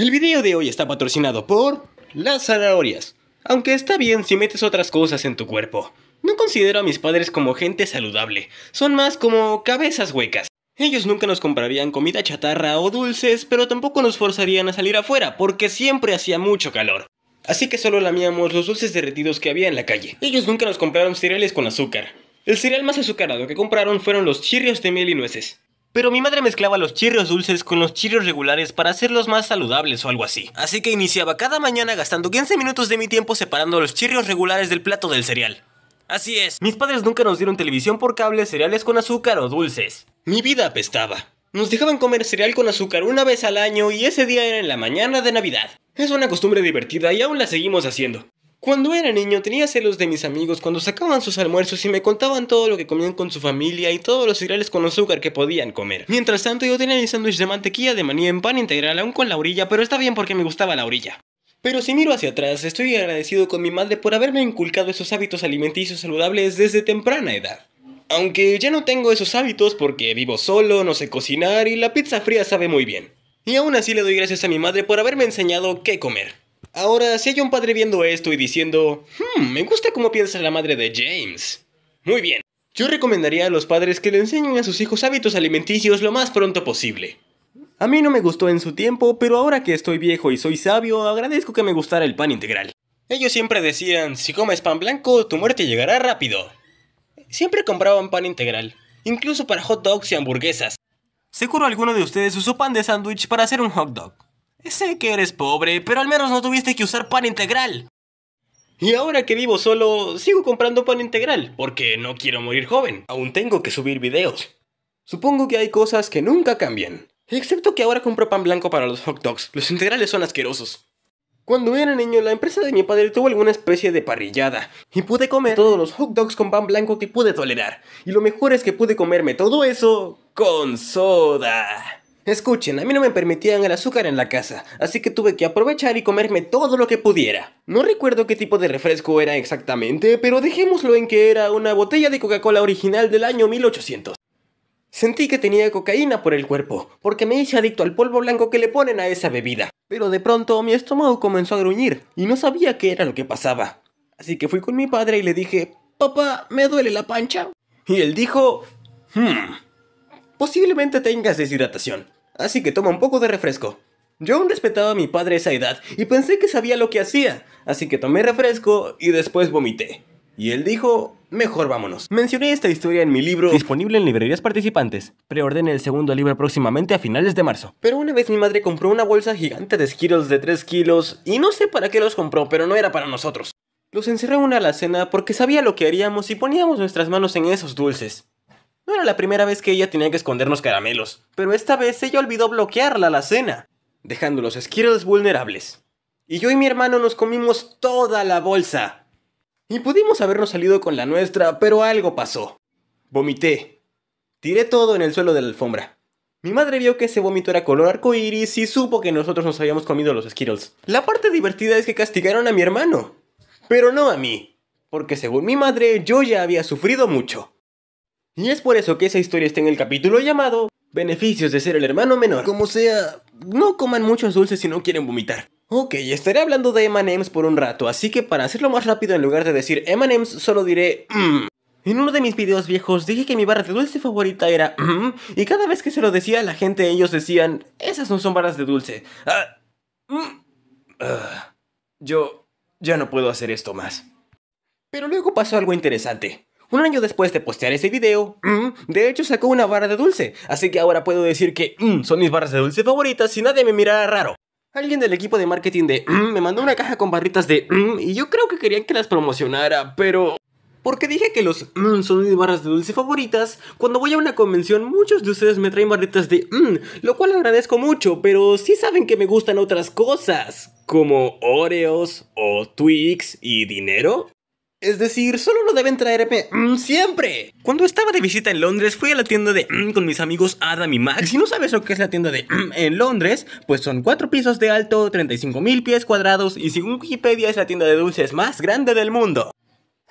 El video de hoy está patrocinado por las zanahorias. Aunque está bien si metes otras cosas en tu cuerpo. No considero a mis padres como gente saludable. Son más como cabezas huecas. Ellos nunca nos comprarían comida chatarra o dulces, pero tampoco nos forzarían a salir afuera porque siempre hacía mucho calor. Así que solo lamíamos los dulces derretidos que había en la calle. Ellos nunca nos compraron cereales con azúcar. El cereal más azucarado que compraron fueron los chirrios de miel y nueces. Pero mi madre mezclaba los chirrios dulces con los chirrios regulares para hacerlos más saludables o algo así. Así que iniciaba cada mañana gastando 15 minutos de mi tiempo separando los chirrios regulares del plato del cereal. Así es. Mis padres nunca nos dieron televisión por cable, cereales con azúcar o dulces. Mi vida apestaba. Nos dejaban comer cereal con azúcar una vez al año y ese día era en la mañana de Navidad. Es una costumbre divertida y aún la seguimos haciendo. Cuando era niño tenía celos de mis amigos cuando sacaban sus almuerzos y me contaban todo lo que comían con su familia y todos los cereales con azúcar que podían comer. Mientras tanto yo tenía mi sándwich de mantequilla de maní en pan integral aún con la orilla, pero está bien porque me gustaba la orilla. Pero si miro hacia atrás, estoy agradecido con mi madre por haberme inculcado esos hábitos alimenticios saludables desde temprana edad. Aunque ya no tengo esos hábitos porque vivo solo, no sé cocinar y la pizza fría sabe muy bien. Y aún así le doy gracias a mi madre por haberme enseñado qué comer. Ahora, si hay un padre viendo esto y diciendo, hmm, me gusta cómo piensa la madre de James. Muy bien. Yo recomendaría a los padres que le enseñen a sus hijos hábitos alimenticios lo más pronto posible. A mí no me gustó en su tiempo, pero ahora que estoy viejo y soy sabio, agradezco que me gustara el pan integral. Ellos siempre decían, si comes pan blanco, tu muerte llegará rápido. Siempre compraban pan integral, incluso para hot dogs y hamburguesas. Seguro alguno de ustedes usó pan de sándwich para hacer un hot dog. Sé que eres pobre, pero al menos no tuviste que usar pan integral. Y ahora que vivo solo, sigo comprando pan integral, porque no quiero morir joven. Aún tengo que subir videos. Supongo que hay cosas que nunca cambian. Excepto que ahora compro pan blanco para los hot dogs. Los integrales son asquerosos. Cuando era niño, la empresa de mi padre tuvo alguna especie de parrillada y pude comer todos los hot dogs con pan blanco que pude tolerar. Y lo mejor es que pude comerme todo eso con soda. Escuchen, a mí no me permitían el azúcar en la casa, así que tuve que aprovechar y comerme todo lo que pudiera. No recuerdo qué tipo de refresco era exactamente, pero dejémoslo en que era una botella de Coca-Cola original del año 1800. Sentí que tenía cocaína por el cuerpo, porque me hice adicto al polvo blanco que le ponen a esa bebida. Pero de pronto mi estómago comenzó a gruñir, y no sabía qué era lo que pasaba. Así que fui con mi padre y le dije, papá, me duele la pancha. Y él dijo, hmm, posiblemente tengas deshidratación, así que toma un poco de refresco. Yo aún respetaba a mi padre esa edad y pensé que sabía lo que hacía, así que tomé refresco y después vomité. Y él dijo, mejor vámonos. Mencioné esta historia en mi libro disponible en librerías participantes. Preordene el segundo libro próximamente a finales de marzo. Pero una vez mi madre compró una bolsa gigante de Skittles de 3 kilos y no sé para qué los compró, pero no era para nosotros. Los encerré en una alacena porque sabía lo que haríamos si poníamos nuestras manos en esos dulces. No era la primera vez que ella tenía que escondernos caramelos, pero esta vez ella olvidó bloquearla a la cena, dejando los Skittles vulnerables. Y yo y mi hermano nos comimos toda la bolsa. Y pudimos habernos salido con la nuestra, pero algo pasó. Vomité. Tiré todo en el suelo de la alfombra. Mi madre vio que ese vómito era color arco iris y supo que nosotros nos habíamos comido los Skittles. La parte divertida es que castigaron a mi hermano, pero no a mí, porque según mi madre yo ya había sufrido mucho. Y es por eso que esa historia está en el capítulo llamado Beneficios de ser el hermano menor. Como sea, no coman muchos dulces si no quieren vomitar. Ok, estaré hablando de M&M's por un rato, así que para hacerlo más rápido en lugar de decir M&M's solo diré mm". En uno de mis videos viejos dije que mi barra de dulce favorita era mm". y cada vez que se lo decía a la gente ellos decían, esas no son barras de dulce. Ah, mm. ah, yo ya no puedo hacer esto más. Pero luego pasó algo interesante. Un año después de postear ese video, mm, de hecho sacó una barra de dulce, así que ahora puedo decir que mm, son mis barras de dulce favoritas y nadie me mirara raro. Alguien del equipo de marketing de mm, me mandó una caja con barritas de y yo creo que querían que las promocionara, pero... Porque dije que los mmm son mis barras de dulce favoritas. Cuando voy a una convención, muchos de ustedes me traen barritas de mmm, lo cual agradezco mucho, pero sí saben que me gustan otras cosas, como Oreos o Twix y dinero. Es decir, solo lo deben traerme mm, siempre. Cuando estaba de visita en Londres, fui a la tienda de mm, con mis amigos Adam y Max. Si no sabes lo que es la tienda de mm, en Londres, pues son cuatro pisos de alto, 35 mil pies cuadrados y según Wikipedia es la tienda de dulces más grande del mundo.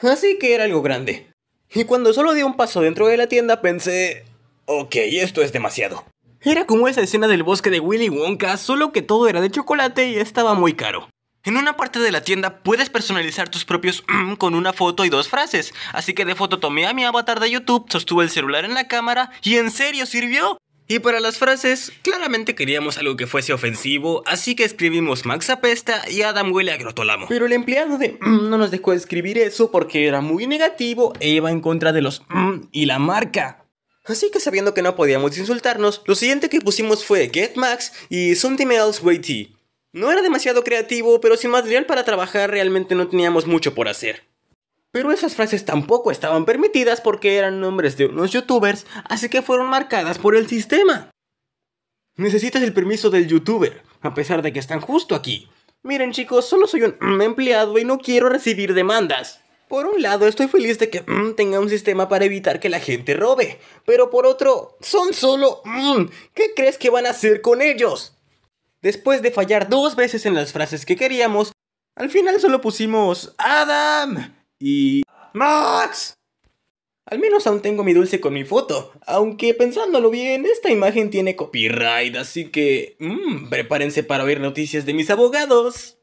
Así que era algo grande. Y cuando solo di un paso dentro de la tienda pensé, ok, esto es demasiado. Era como esa escena del bosque de Willy Wonka, solo que todo era de chocolate y estaba muy caro. En una parte de la tienda puedes personalizar tus propios mm, con una foto y dos frases. Así que de foto tomé a mi avatar de YouTube, sostuve el celular en la cámara y en serio sirvió. Y para las frases, claramente queríamos algo que fuese ofensivo, así que escribimos Max apesta y Adam huele a grotolamo. Pero el empleado de mmm no nos dejó escribir eso porque era muy negativo e iba en contra de los mmm y la marca. Así que sabiendo que no podíamos insultarnos, lo siguiente que pusimos fue Get Max y Something Else Waity. No era demasiado creativo, pero sin material para trabajar realmente no teníamos mucho por hacer. Pero esas frases tampoco estaban permitidas porque eran nombres de unos youtubers, así que fueron marcadas por el sistema. Necesitas el permiso del youtuber, a pesar de que están justo aquí. Miren chicos, solo soy un mm, empleado y no quiero recibir demandas. Por un lado, estoy feliz de que mm, tenga un sistema para evitar que la gente robe, pero por otro, son solo... Mm, ¿Qué crees que van a hacer con ellos? Después de fallar dos veces en las frases que queríamos, al final solo pusimos Adam y Max. Al menos aún tengo mi dulce con mi foto, aunque pensándolo bien, esta imagen tiene copyright, así que mm, prepárense para oír noticias de mis abogados.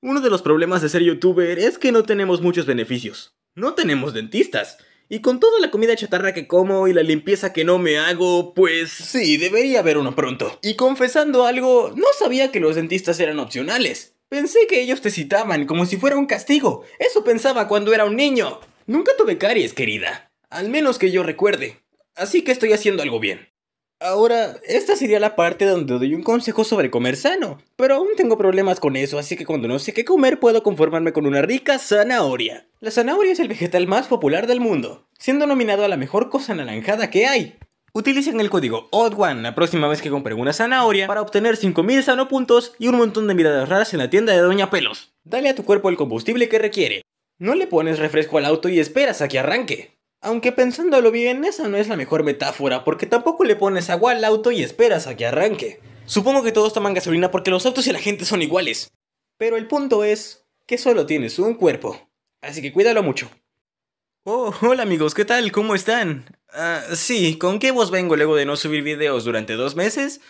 Uno de los problemas de ser youtuber es que no tenemos muchos beneficios. No tenemos dentistas. Y con toda la comida chatarra que como y la limpieza que no me hago, pues sí, debería haber uno pronto. Y confesando algo, no sabía que los dentistas eran opcionales. Pensé que ellos te citaban como si fuera un castigo. Eso pensaba cuando era un niño. Nunca tuve caries, querida. Al menos que yo recuerde. Así que estoy haciendo algo bien. Ahora, esta sería la parte donde doy un consejo sobre comer sano, pero aún tengo problemas con eso, así que cuando no sé qué comer puedo conformarme con una rica zanahoria. La zanahoria es el vegetal más popular del mundo, siendo nominado a la mejor cosa anaranjada que hay. Utilicen el código odd la próxima vez que compren una zanahoria para obtener 5000 sano puntos y un montón de miradas raras en la tienda de Doña Pelos. Dale a tu cuerpo el combustible que requiere. No le pones refresco al auto y esperas a que arranque. Aunque pensándolo bien, esa no es la mejor metáfora, porque tampoco le pones agua al auto y esperas a que arranque. Supongo que todos toman gasolina porque los autos y la gente son iguales. Pero el punto es que solo tienes un cuerpo, así que cuídalo mucho. Oh, hola amigos, ¿qué tal? ¿Cómo están? Ah, sí, ¿con qué voz vengo luego de no subir videos durante dos meses?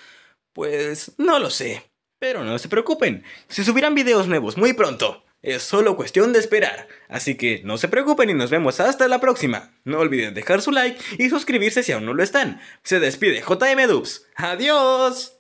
Pues no lo sé. Pero no se preocupen, se subirán videos nuevos muy pronto. Es solo cuestión de esperar. Así que no se preocupen y nos vemos hasta la próxima. No olviden dejar su like y suscribirse si aún no lo están. Se despide JM Dubs. Adiós.